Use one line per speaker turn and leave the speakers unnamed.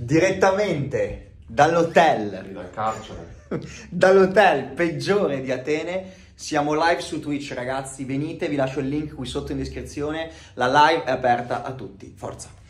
direttamente dall'hotel, dal carcere, dall'hotel peggiore di Atene. Siamo live su Twitch, ragazzi. Venite, vi lascio il link qui sotto in descrizione. La live è aperta a tutti. Forza!